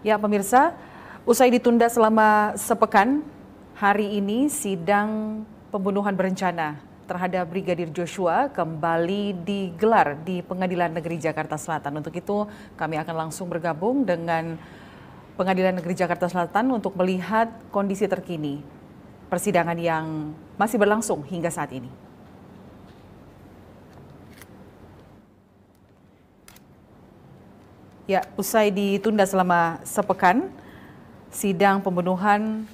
Ya pemirsa, usai ditunda selama sepekan, hari ini sidang pembunuhan berencana terhadap Brigadir Joshua kembali digelar di Pengadilan Negeri Jakarta Selatan. Untuk itu kami akan langsung bergabung dengan Pengadilan Negeri Jakarta Selatan untuk melihat kondisi terkini persidangan yang masih berlangsung hingga saat ini. Ya, usai ditunda selama sepekan, sidang pembunuhan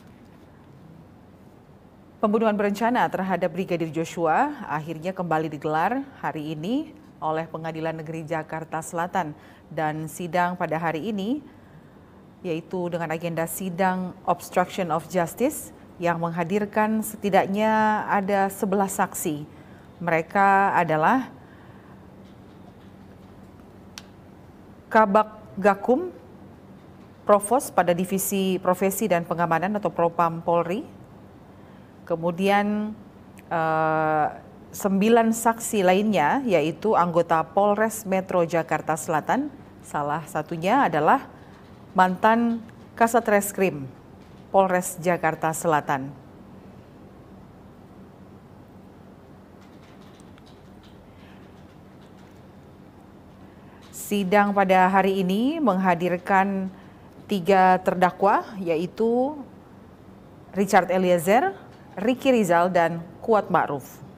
pembunuhan berencana terhadap Brigadir Joshua akhirnya kembali digelar hari ini oleh Pengadilan Negeri Jakarta Selatan dan sidang pada hari ini yaitu dengan agenda sidang obstruction of justice yang menghadirkan setidaknya ada 11 saksi. Mereka adalah Kabak Gakum Provos pada Divisi Profesi dan Pengamanan atau Propam Polri. Kemudian eh, sembilan saksi lainnya yaitu anggota Polres Metro Jakarta Selatan. Salah satunya adalah mantan Kasat Reskrim Polres Jakarta Selatan Sidang pada hari ini menghadirkan tiga terdakwa yaitu Richard Eliezer, Ricky Rizal, dan Kuat Ma'ruf.